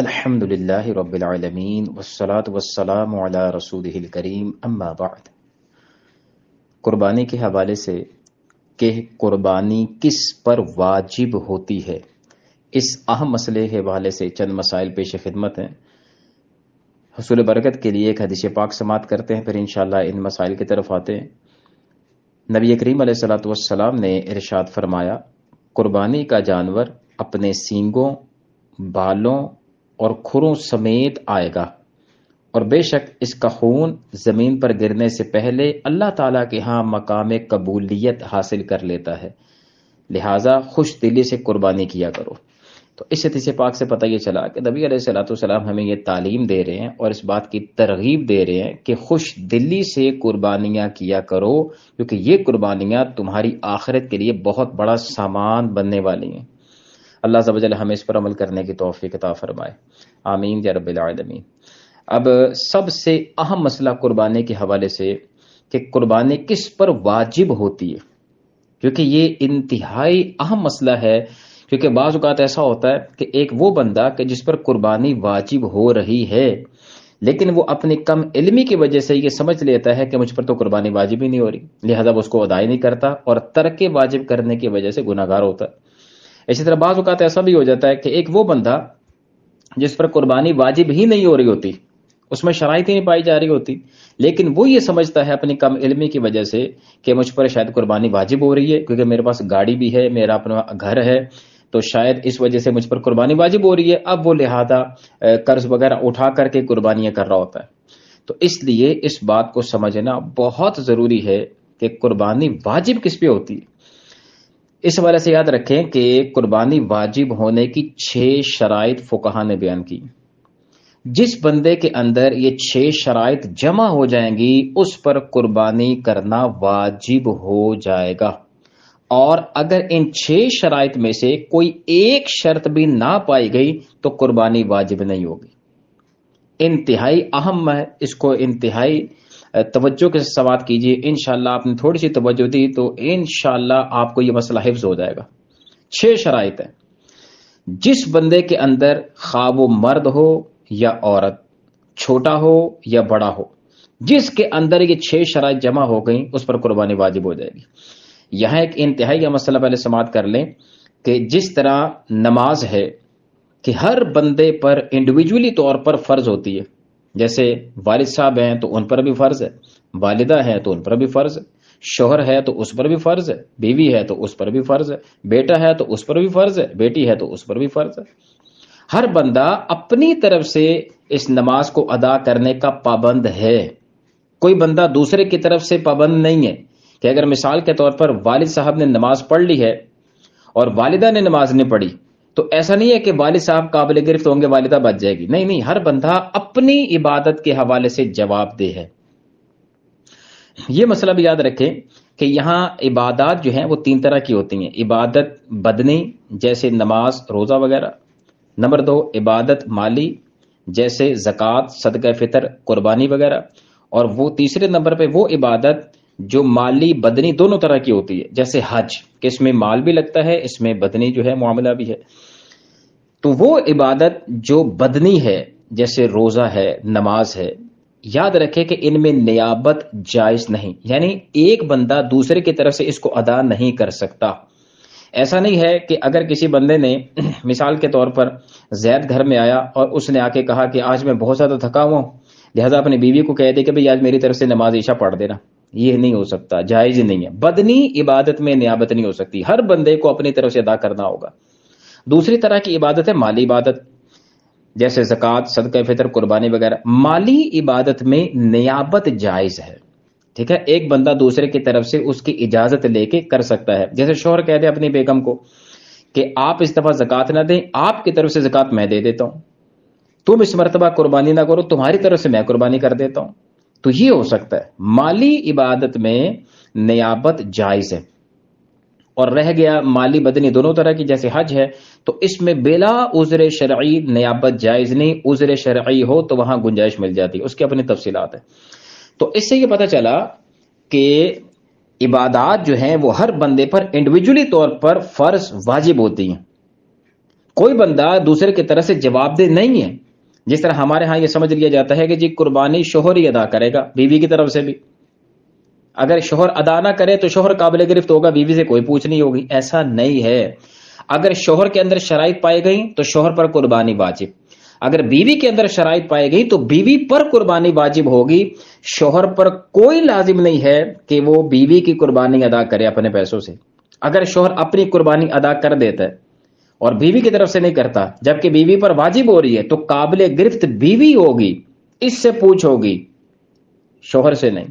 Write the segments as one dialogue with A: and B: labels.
A: अल्हम्दुलिल्लाहि रब्बिल आलमीन अला रसूलिहिल करीम अम्मा बाद कुर्बानी के हवाले से कि कुर्बानी किस पर वाजिब होती है इस अहम मसले के हवाले से चंद मसाइल पेश खिदमत हैं हसूल बरकत के लिए एक हदीस पाक समात करते हैं फिर इन इन मसाइल की तरफ आते हैं नबी करीम सलाम ने इरशाद फरमाया कुर्बानी का जानवर अपने सींगों बालों और खुरों समेत आएगा और बेशक इसका खून ज़मीन पर गिरने से पहले अल्लाह ताला के यहाँ मकाम कबूलियत हासिल कर लेता है लिहाजा खुश दिली से कुर्बानी किया करो तो इस हदीस पाक से पता ये चला कि नबी सलाम हमें ये तालीम दे रहे हैं और इस बात की तरगीब दे रहे हैं कि खुश दिली से कुर्बानियां किया करो क्योंकि ये कुर्बानियां तुम्हारी आखिरत के लिए बहुत बड़ा सामान बनने वाली हैं अल्लाह तबजल हमें इस पर अमल करने की तोहफी कता फरमाए आमीन या रबालमीन अब सबसे अहम मसला कुर्बानी के हवाले से कि कुर्बानी किस पर वाजिब होती है क्योंकि ये इंतहाई अहम मसला है क्योंकि बाज़ात ऐसा होता है कि एक वो बंदा कि जिस पर कुर्बानी वाजिब हो रही है लेकिन वो अपनी कम इलमी की वजह से ये समझ लेता है कि मुझ पर तो कुर्बानी वाजिब ही नहीं हो रही लिहाजा उसको अदाई नहीं करता और तर्क वाजिब करने की वजह से गुनागार होता है इसी तरह बाज अवत ऐसा भी हो जाता है कि एक वो बंदा जिस पर कुर्बानी वाजिब ही नहीं हो रही होती उसमें शराइत ही नहीं पाई जा रही होती लेकिन वो ये समझता है अपनी कम इलमी की वजह से कि मुझ पर शायद कुर्बानी वाजिब हो रही है क्योंकि मेरे पास गाड़ी भी है मेरा अपना घर है तो शायद इस वजह से मुझ पर कुर्बानी वाजिब हो रही है अब वो लिहाजा कर्ज वगैरह उठा करके कुर्बानियाँ कर रहा होता है तो इसलिए इस बात को समझना बहुत ज़रूरी है कि कुर्बानी वाजिब किस पे होती है इस हवाले से याद रखें कि कुर्बानी वाजिब होने की छह शराइ फुकहा ने बयान की जिस बंदे के अंदर ये छह शराइ जमा हो जाएंगी उस पर कुर्बानी करना वाजिब हो जाएगा और अगर इन छह शराइ में से कोई एक शर्त भी ना पाई गई तो कुर्बानी वाजिब नहीं होगी इंतहाई अहम है इसको इंतहाई तवज्जो के सवाल कीजिए इन आपने थोड़ी सी तवज्जो दी तो इन आपको यह मसला हिफ्ज हो जाएगा छह शराइत है जिस बंदे के अंदर खा वो मर्द हो या औरत छोटा हो या बड़ा हो जिसके अंदर ये छह शराइ जमा हो गई उस पर कुर्बानी वाजिब हो जाएगी यहां एक इंतहाई का मसला पहले समाप्त कर लें कि जिस तरह नमाज है कि हर बंदे पर इंडिविजुअली तौर पर फर्ज होती है जैसे वालिद साहब हैं तो उन पर भी फ़र्ज़ है वालिदा है तो उन पर भी फ़र्ज़ है शोहर है तो उस पर भी फ़र्ज़ है बीवी है तो उस पर भी फ़र्ज़ है बेटा है तो उस पर भी फ़र्ज़ है बेटी है तो उस पर भी फ़र्ज़ है हर बंदा अपनी तरफ से इस नमाज को अदा करने का पाबंद है कोई बंदा दूसरे की तरफ से पाबंद नहीं है कि अगर मिसाल के तौर पर वालिद साहब ने नमाज पढ़ ली है और वालिदा ने नमाज नहीं पढ़ी तो ऐसा नहीं है कि वाल साहब काबिल गिरफ्त होंगे वालिदा बच जाएगी नहीं नहीं हर बंदा अपनी इबादत के हवाले से जवाब दे है ये मसला भी याद रखें कि यहां इबादत जो है वो तीन तरह की होती हैं इबादत बदनी जैसे नमाज रोज़ा वगैरह नंबर दो इबादत माली जैसे जक़ात सदक फ़ितर कुर्बानी वगैरह और वो तीसरे नंबर पे वो इबादत जो माली बदनी दोनों तरह की होती है जैसे हज कि इसमें माल भी लगता है इसमें बदनी जो है मामला भी है तो वो इबादत जो बदनी है जैसे रोज़ा है नमाज है याद रखे कि इनमें नियाबत जायज नहीं यानी एक बंदा दूसरे की तरफ से इसको अदा नहीं कर सकता ऐसा नहीं है कि अगर किसी बंदे ने मिसाल के तौर पर जैद घर में आया और उसने आके कहा कि आज मैं बहुत ज़्यादा थका हुआ हूं लिहाजा अपनी बीवी को कह दे कि भाई आज मेरी तरफ से नमाज ईशा पढ़ देना ये नहीं हो सकता जायज नहीं है बदनी इबादत में नियाबत नहीं हो सकती हर बंदे को अपनी तरफ से अदा करना होगा दूसरी तरह की इबादत है माली इबादत जैसे जक़ात सदक फितर कुर्बानी वगैरह माली इबादत में नियाबत जायज़ है ठीक है एक बंदा दूसरे की तरफ से उसकी इजाज़त लेके कर सकता है जैसे शोहर कह दे अपनी बेगम को कि आप इस दफ़ा जक़ात ना दें आपकी तरफ से जक़ात मैं दे देता हूं तुम इस मरतबा कुर्बानी ना करो तुम्हारी तरफ से मैं कुर्बानी कर देता हूं तो ये हो सकता है माली इबादत में नयाबत जायज है और रह गया माली बदनी दोनों तरह की जैसे हज है तो इसमें बेला उजर शराई नयाबत जायज नहीं उजर शराई हो तो वहां गुंजाइश मिल जाती है उसकी अपनी तफसीत है तो इससे यह पता चला कि इबादत जो है वो हर बंदे पर इंडिविजुअली तौर पर फर्ज वाजिब होती है कोई बंदा दूसरे की तरह से जवाबदेह नहीं है जिस तरह हमारे यहाँ ये समझ लिया जाता है कि जी कुर्बानी शोहर ही अदा करेगा बीवी की तरफ से भी अगर शोहर अदा ना करे तो शोहर काबिल गिरफ्त होगा बीवी से कोई पूछ नहीं होगी ऐसा नहीं है अगर शोहर के अंदर शराइ पाई गई तो शोहर पर कुर्बानी वाजिब अगर बीवी के अंदर शराइ पाई गई तो बीवी पर कुर्बानी वाजिब होगी शोहर पर कोई लाजिम नहीं है कि वो बीवी की कुर्बानी अदा करे अपने पैसों से अगर शोहर अपनी कुर्बानी अदा कर देता है और बीवी की तरफ से नहीं करता जबकि बीवी पर वाजिब हो रही है तो काबिल गिरफ्त बीवी होगी इससे पूछ होगी शोहर से नहीं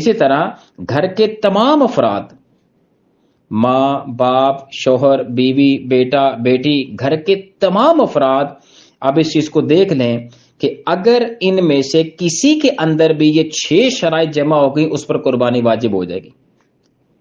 A: इसी तरह घर के तमाम अफराद मां बाप शोहर बीवी बेटा बेटी घर के तमाम अफराद अब इस चीज को देख लें कि अगर इनमें से किसी के अंदर भी ये छह शराय जमा हो गई उस पर कुर्बानी वाजिब हो जाएगी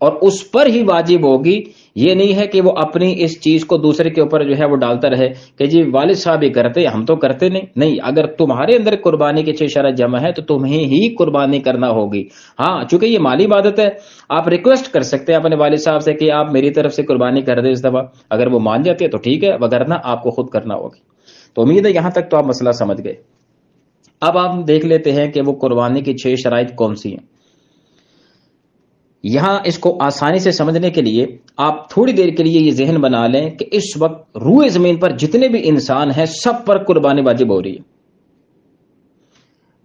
A: और उस पर ही वाजिब होगी ये नहीं है कि वो अपनी इस चीज को दूसरे के ऊपर जो है वो डालता रहे कि जी वालिद साहब ये करते हम तो करते नहीं नहीं अगर तुम्हारे अंदर कुर्बानी के छह शरा जमा है तो तुम्हें ही कुर्बानी करना होगी हाँ चूंकि ये माली इबादत है आप रिक्वेस्ट कर सकते हैं अपने वालिद साहब से कि आप मेरी तरफ से कुर्बानी कर दे इस दफा अगर वो मान जाते हैं तो ठीक है वगरना आपको खुद करना होगी तो उम्मीद है यहां तक तो आप मसला समझ गए अब आप देख लेते हैं कि वो कुर्बानी की छह शराइ कौन सी है यहां इसको आसानी से समझने के लिए आप थोड़ी देर के लिए ये जहन बना लें कि इस वक्त रूए जमीन पर जितने भी इंसान हैं सब पर कुर्बानी वाजिब हो रही है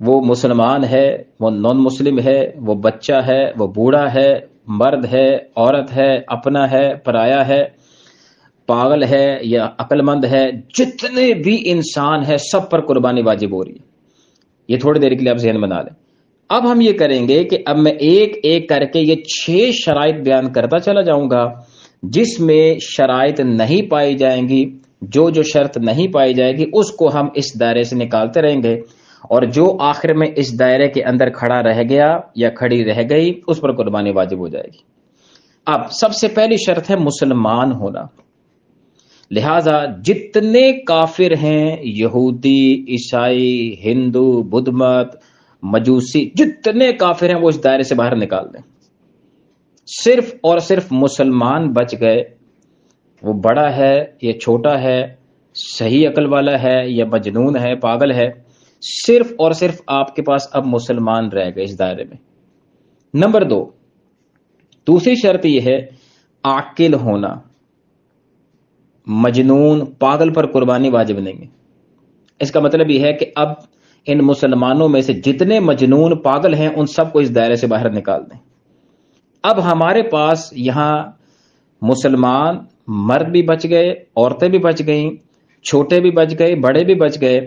A: वो मुसलमान है वो नॉन मुस्लिम है वो बच्चा है वो बूढ़ा है मर्द है औरत है अपना है पराया है पागल है या अकलमंद है जितने भी इंसान है सब पर कुर्बानी वाजिब हो रही है ये थोड़ी देर के लिए आप जहन बना लें अब हम ये करेंगे कि अब मैं एक एक करके ये छह शराय बयान करता चला जाऊंगा जिसमें शराइत नहीं पाई जाएंगी जो जो शर्त नहीं पाई जाएगी उसको हम इस दायरे से निकालते रहेंगे और जो आखिर में इस दायरे के अंदर खड़ा रह गया या खड़ी रह गई उस पर कुर्बानी वाजिब हो जाएगी अब सबसे पहली शर्त है मुसलमान होना लिहाजा जितने काफिर हैं यहूदी ईसाई हिंदू बुद्ध मत मजूसी जितने काफिर हैं वो इस दायरे से बाहर निकाल दें सिर्फ और सिर्फ मुसलमान बच गए वो बड़ा है या छोटा है सही अकल वाला है या मजनून है पागल है सिर्फ और सिर्फ आपके पास अब मुसलमान रह गए इस दायरे में नंबर दो दूसरी शर्त यह है आकिल होना मजनून पागल पर कुर्बानी वाजिब नहीं है इसका मतलब यह है कि अब इन मुसलमानों में से जितने मजनून पागल हैं उन सबको इस दायरे से बाहर निकाल दें अब हमारे पास यहां मुसलमान मर्द भी बच गए औरतें भी बच गईं छोटे भी बच गए बड़े भी बच गए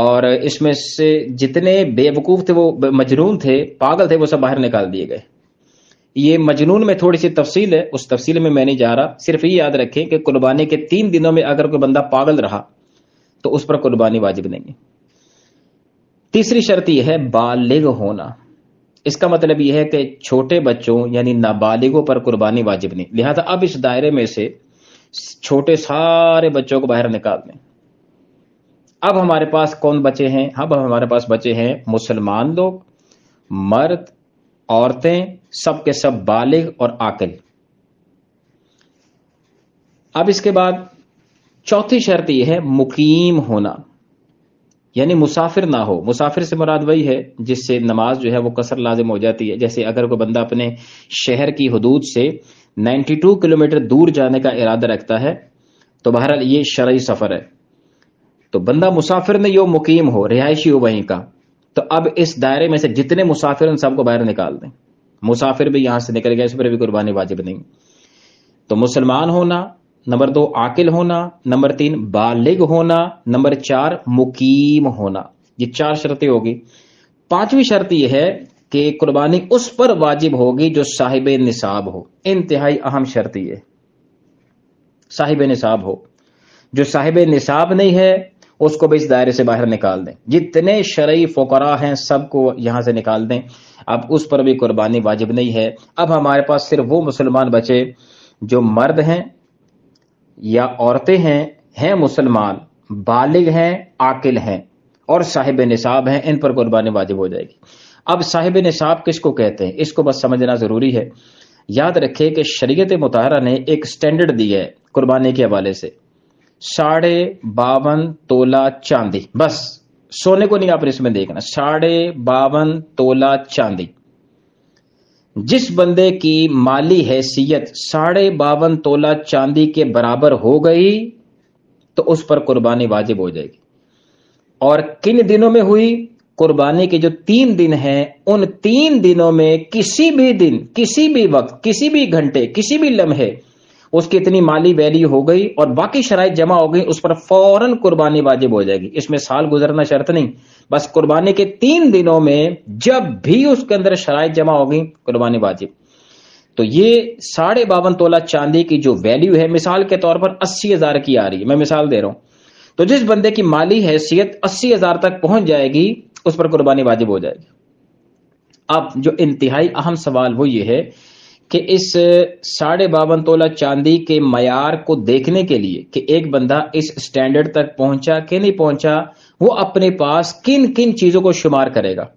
A: और इसमें से जितने बेवकूफ़ थे वो मजनून थे पागल थे वो सब बाहर निकाल दिए गए ये मजनून में थोड़ी सी तफसील है उस तफसील में मैं नहीं जा रहा सिर्फ ये याद रखें कि कुर्बानी के तीन दिनों में अगर कोई बंदा पागल रहा तो उस पर कुर्बानी वाजिब नहीं है तीसरी शर्त यह है बालिग होना इसका मतलब यह है कि छोटे बच्चों यानी नाबालिगों पर कुर्बानी वाजिब नहीं लिहाजा अब इस दायरे में से छोटे सारे बच्चों को बाहर निकाल दें अब हमारे पास कौन बचे हैं अब हमारे पास बचे हैं मुसलमान लोग मर्द औरतें सब सब बालिग और आकिल अब इसके बाद चौथी शर्त यह है मुकीम होना यानी मुसाफिर ना हो मुसाफिर से मुराद वही है जिससे नमाज जो है वो कसर लाजिम हो जाती है जैसे अगर कोई बंदा अपने शहर की हदूद से नाइनटी टू किलोमीटर दूर जाने का इरादा रखता है तो बहरहाल ये शरा सफ़र है तो बंदा मुसाफिर ने यो मुकीम हो रिहायशी हो वहीं का तो अब इस दायरे में से जितने मुसाफिर उन सबको बाहर निकाल दें मुसाफिर भी यहां से निकल गया इस पर भी कुर्बानी वाजिब नहीं तो मुसलमान होना नंबर दो आकिल होना नंबर तीन बालिग होना नंबर चार मुकीम होना ये चार शर्तें होगी पांचवी शर्त यह है कि कुर्बानी उस पर वाजिब होगी जो साहिब निसाब हो इंतहाई अहम शर्त यह साहिब निसाब हो जो साहिब निसाब नहीं है उसको भी इस दायरे से बाहर निकाल दें जितने शरय फोकरा हैं सबको यहां से निकाल दें अब उस पर भी कुर्बानी वाजिब नहीं है अब हमारे पास सिर्फ वो मुसलमान बचे जो मर्द हैं या औरतें हैं हैं मुसलमान बालिग हैं आकिल हैं और साहिब निसाब हैं इन पर कुर्बानी वाजिब हो जाएगी अब साहिब निसाब किसको कहते हैं इसको बस समझना ज़रूरी है याद रखे कि शरीयत मुतारा ने एक स्टैंडर्ड दिया है कुर्बानी के हवाले से साढ़े बावन तोला चांदी बस सोने को नहीं आप इसमें देखना साढ़े बावन तोला चांदी जिस बंदे की माली हैसियत साढ़े बावन तोला चांदी के बराबर हो गई तो उस पर कुर्बानी वाजिब हो जाएगी और किन दिनों में हुई कुर्बानी के जो तीन दिन हैं उन तीन दिनों में किसी भी दिन किसी भी वक्त किसी भी घंटे किसी भी लम्हे उसकी इतनी माली वैल्यू हो गई और बाकी शराइ जमा हो गई उस पर फौरन कुर्बानी वाजिब हो जाएगी इसमें साल गुजरना शर्त नहीं बस कुर्बानी के तीन दिनों में जब भी उसके अंदर शराइ जमा हो गई कुर्बानी वाजिब तो ये साढ़े बावन तोला चांदी की जो वैल्यू है मिसाल के तौर पर अस्सी हजार की आ रही है मैं मिसाल दे रहा हूं तो जिस बंदे की माली हैसियत अस्सी हजार तक पहुंच जाएगी उस पर कुर्बानी वाजिब हो जाएगी अब जो इंतहाई अहम सवाल वो ये है कि इस साढ़े बावन तोला चांदी के मैार को देखने के लिए कि एक बंदा इस स्टैंडर्ड तक पहुंचा कि नहीं पहुंचा वो अपने पास किन किन चीजों को शुमार करेगा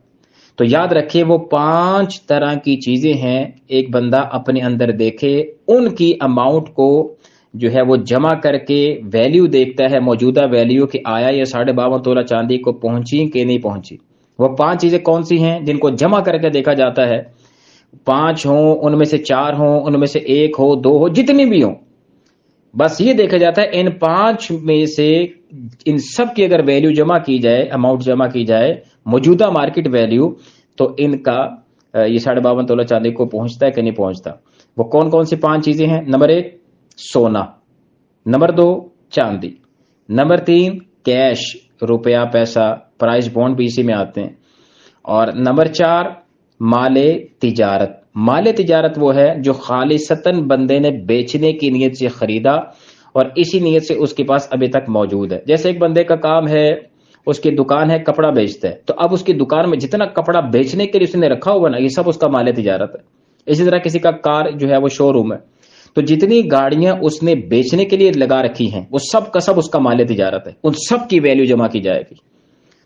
A: तो याद रखिए वो पांच तरह की चीजें हैं एक बंदा अपने अंदर देखे उनकी अमाउंट को जो है वो जमा करके वैल्यू देखता है मौजूदा वैल्यू कि आया या साढ़े बावन तोला चांदी को पहुंची कि नहीं पहुंची वो पांच चीजें कौन सी हैं जिनको जमा करके देखा जाता है पांच हो उनमें से चार हो उनमें से एक हो दो हो जितने भी हो बस ये देखा जाता है इन पांच में से इन सब की अगर वैल्यू जमा की जाए अमाउंट जमा की जाए मौजूदा मार्केट वैल्यू तो इनका ये साढ़े बावन तोला चांदी को पहुंचता है कि नहीं पहुंचता वो कौन कौन सी पांच चीजें हैं नंबर एक सोना नंबर दो चांदी नंबर तीन कैश रुपया पैसा प्राइस बॉन्ड भी इसी में आते हैं और नंबर चार माले तजारत माल तजारत वो है जो खालिशतन बंदे ने बेचने की नीयत से खरीदा और इसी नीयत से उसके पास अभी तक मौजूद है जैसे एक बंदे का काम है उसकी दुकान है कपड़ा बेचता है तो अब उसकी दुकान में जितना कपड़ा बेचने के लिए उसने रखा हुआ ना ये सब उसका माल तजारत है इसी तरह किसी का कार जो है वो शोरूम है तो जितनी गाड़ियां उसने बेचने के लिए लगा रखी हैं वो सब का सब उसका माल तजारत है उन सब की वैल्यू जमा की जाएगी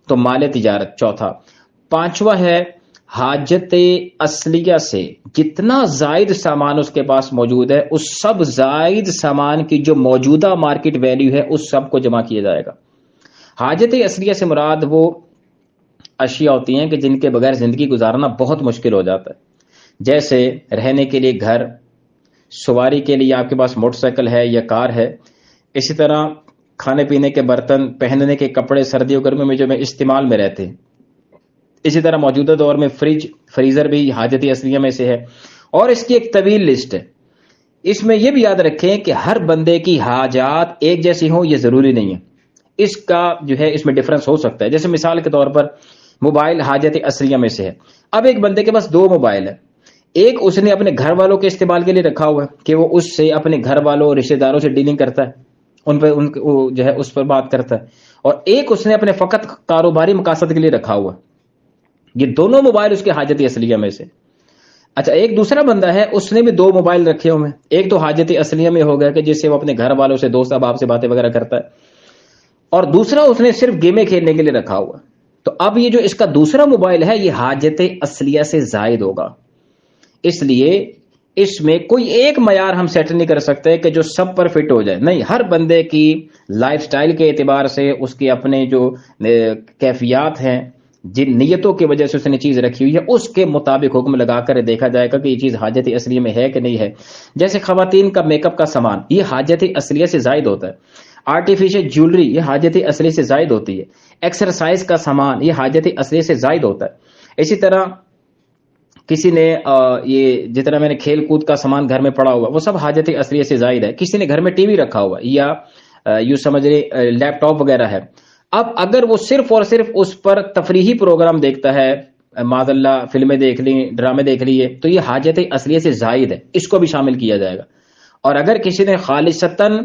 A: तो माल तजारत चौथा पांचवा है हाजत असलिया से जितना जायद सामान उसके पास मौजूद है उस सब जायद सामान की जो मौजूदा मार्केट वैल्यू है उस सब को जमा किया जाएगा हाजत असलिया से मुराद वो अशिया होती हैं कि जिनके बगैर ज़िंदगी गुजारना बहुत मुश्किल हो जाता है जैसे रहने के लिए घर सवारी के लिए आपके पास मोटरसाइकिल है या कार है इसी तरह खाने पीने के बर्तन पहनने के कपड़े सर्दियों गर्मियों में जो मैं इस्तेमाल में रहते हैं इसी तरह मौजूदा दौर में फ्रिज फ्रीज़र भी हाजत असलिया में से है और इसकी एक तवील लिस्ट है इसमें यह भी याद रखें कि हर बंदे की हाजात एक जैसी हो यह ज़रूरी नहीं है इसका जो है इसमें डिफरेंस हो सकता है जैसे मिसाल के तौर पर मोबाइल हाजत असलिया में से है अब एक बंदे के पास दो मोबाइल है एक उसने अपने घर वालों के इस्तेमाल के लिए रखा हुआ है कि वो उससे अपने घर वालों रिश्तेदारों से डीलिंग करता है उन पर उन जो है उस पर बात करता है और एक उसने अपने फ़कत कारोबारी मकासद के लिए रखा हुआ है ये दोनों मोबाइल उसके हाजत असलिया में से अच्छा एक दूसरा बंदा है उसने भी दो मोबाइल रखे हुए हैं एक तो हाजत असलिया में हो गया कि जिससे वो अपने घर वालों से दोस्त अहबाब से बातें वगैरह करता है और दूसरा उसने सिर्फ गेमें खेलने के लिए रखा हुआ तो अब ये जो इसका दूसरा मोबाइल है ये हाजत असलिया से जायद होगा इसलिए इसमें कोई एक मैार हम सेट नहीं कर सकते कि जो सब पर फिट हो जाए नहीं हर बंदे की लाइफस्टाइल के अतबार से उसके अपने जो कैफियात हैं जिन नीयतों की वजह से उसने चीज रखी हुई है उसके मुताबिक हुक्म लगाकर देखा जाएगा कि ये चीज हाजत असलिया में है कि नहीं है जैसे खातन का मेकअप का सामान ये हाजत असलिया से जायद होता है आर्टिफिशियल ज्वेलरी ये हाजत असली से जायद होती है एक्सरसाइज का सामान ये हाजत असली से जायद होता है इसी तरह किसी ने ये जितना मैंने खेल कूद का सामान घर में पड़ा हुआ वो सब हाजत असली से जायद है किसी ने घर में टीवी रखा हुआ या यू समझ रहे लैपटॉप वगैरह है अब अगर वो सिर्फ और सिर्फ उस पर तफरीही प्रोग्राम देखता है माजल्ला फिल्में देख ली ड्रामे देख लिए तो ये हाजत असलिय से जायद है इसको भी शामिल किया जाएगा और अगर किसी ने खालिशतन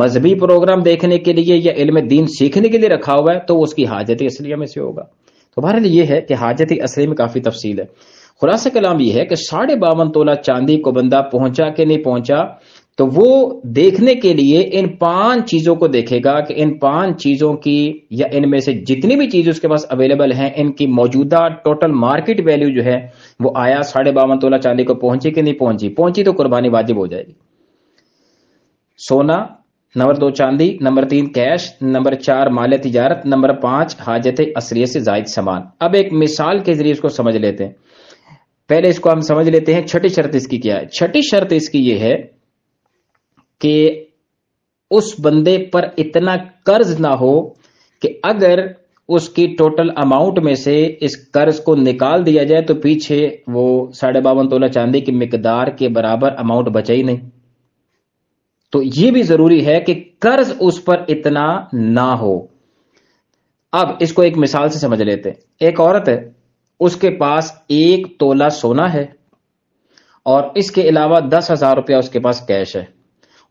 A: मजहबी प्रोग्राम देखने के लिए या इलम दीन सीखने के लिए रखा हुआ है तो उसकी हाजत असलिया में से होगा तो बहरहाल यह है कि हाजत असली में काफ़ी तफसील है खुलासा कलाम यह है कि साढ़े बावन तोला चांदी को बंदा पहुंचा कि नहीं पहुंचा तो वो देखने के लिए इन पांच चीजों को देखेगा कि इन पांच चीजों की या इनमें से जितनी भी चीजें उसके पास अवेलेबल हैं इनकी मौजूदा टोटल मार्केट वैल्यू जो है वो आया साढ़े बावन तोला चांदी को पहुंची कि नहीं पहुंची पहुंची तो कुर्बानी वाजिब हो जाएगी सोना नंबर दो चांदी नंबर तीन कैश नंबर चार माल तजारत नंबर पांच हाजत असलियत से जायद सामान अब एक मिसाल के जरिए इसको समझ लेते हैं पहले इसको हम समझ लेते हैं छठी शर्त इसकी क्या है छठी शर्त इसकी यह है कि उस बंदे पर इतना कर्ज ना हो कि अगर उसकी टोटल अमाउंट में से इस कर्ज को निकाल दिया जाए तो पीछे वो साढ़े बावन तोला चांदी की मकदार के बराबर अमाउंट बचा ही नहीं तो ये भी जरूरी है कि कर्ज उस पर इतना ना हो अब इसको एक मिसाल से समझ लेते हैं एक औरत है उसके पास एक तोला सोना है और इसके अलावा दस हजार रुपया उसके पास कैश है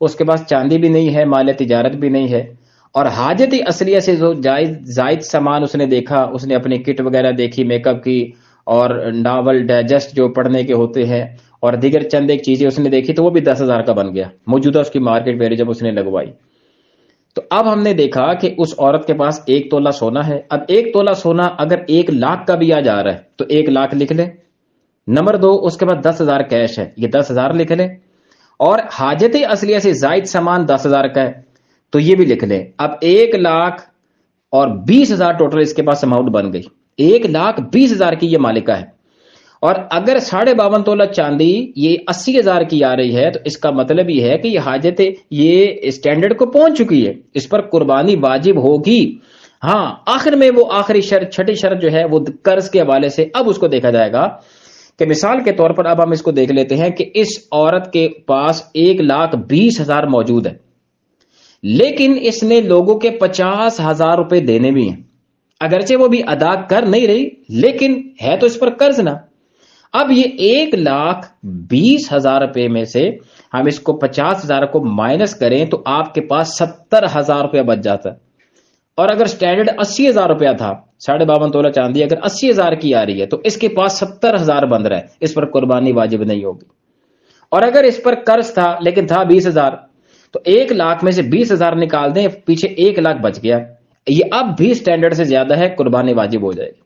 A: उसके पास चांदी भी नहीं है माल तजारत भी नहीं है और हाजत असलिया से जो जायज जायद सामान उसने देखा उसने अपनी किट वगैरह देखी मेकअप की और नावल डाइजेस्ट जो पढ़ने के होते हैं और दीगर चंद एक चीज़ें उसने देखी तो वो भी दस हज़ार का बन गया मौजूदा उसकी मार्केट वैल्यू जब उसने लगवाई तो अब हमने देखा कि उस औरत के पास एक तोला सोना है अब एक तोला सोना अगर एक लाख का भी आ जा रहा है तो एक लाख लिख ले नंबर दो उसके पास दस हज़ार कैश है ये दस हज़ार लिख ले और हाजत असलिया से जायद सामान दस हजार का है तो ये भी लिख ले अब एक लाख और बीस हजार टोटल इसके पास अमाउंट बन गई एक लाख बीस हजार की ये मालिका है और अगर साढ़े बावन तोला चांदी ये अस्सी हजार की आ रही है तो इसका मतलब ये है कि ये हाजत ये स्टैंडर्ड को पहुंच चुकी है इस पर कुर्बानी वाजिब होगी हाँ आखिर में वो आखिरी शर्त छठी शर्त जो है वो कर्ज के हवाले से अब उसको देखा जाएगा कि मिसाल के तौर पर अब हम इसको देख लेते हैं कि इस औरत के पास एक लाख बीस हजार मौजूद है लेकिन इसने लोगों के पचास हजार रुपए देने भी हैं अगरचे वो भी अदा कर नहीं रही लेकिन है तो इस पर कर्ज ना अब ये एक लाख बीस हजार रुपए में से हम इसको पचास हजार को माइनस करें तो आपके पास सत्तर हजार रुपया बच जाता है और अगर स्टैंडर्ड अस्सी हजार रुपया था साढ़े बावन तोला चांदी अगर अस्सी हजार की आ रही है तो इसके पास सत्तर हजार बन रहा है इस पर कुर्बानी वाजिब नहीं होगी और अगर इस पर कर्ज था लेकिन था बीस हजार तो एक लाख में से बीस हजार निकाल दें पीछे एक लाख बच गया ये अब भी स्टैंडर्ड से ज्यादा है कुर्बानी वाजिब हो जाएगी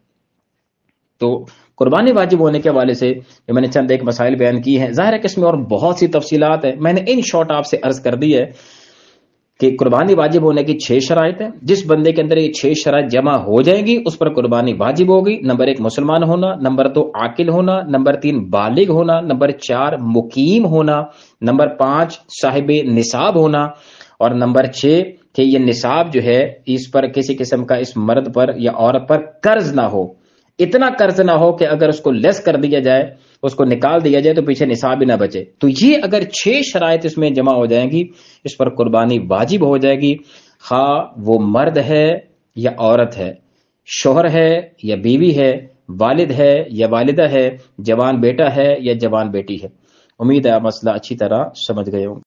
A: तो कुर्बानी वाजिब होने के हवाले से जो मैंने चंद एक मसाइल बयान की है जाहिर है कि इसमें और बहुत सी तफसीलात है मैंने इन शॉर्ट आपसे अर्ज कर दी है कि कुर्बानी वाजिब होने की छह शराइत है जिस बंदे के अंदर ये छह शराइत जमा हो जाएगी उस पर कुर्बानी वाजिब होगी नंबर एक मुसलमान होना नंबर दो तो आकिल होना नंबर तीन बालिग होना नंबर चार मुकीम होना नंबर पांच साहिब निसाब होना और नंबर छह कि ये निसाब जो है इस पर किसी किस्म का इस मर्द पर या औरत पर कर्ज ना हो इतना कर्ज ना हो कि अगर उसको लेस कर दिया जाए उसको निकाल दिया जाए तो पीछे निशा भी ना बचे तो ये अगर छह शराय इसमें जमा हो जाएंगी इस पर कुर्बानी वाजिब हो जाएगी खा हाँ, वो मर्द है या औरत है शोहर है या बीवी है वालिद है या वालिदा है जवान बेटा है या जवान बेटी है उम्मीद है मसला अच्छी तरह समझ गए होंगे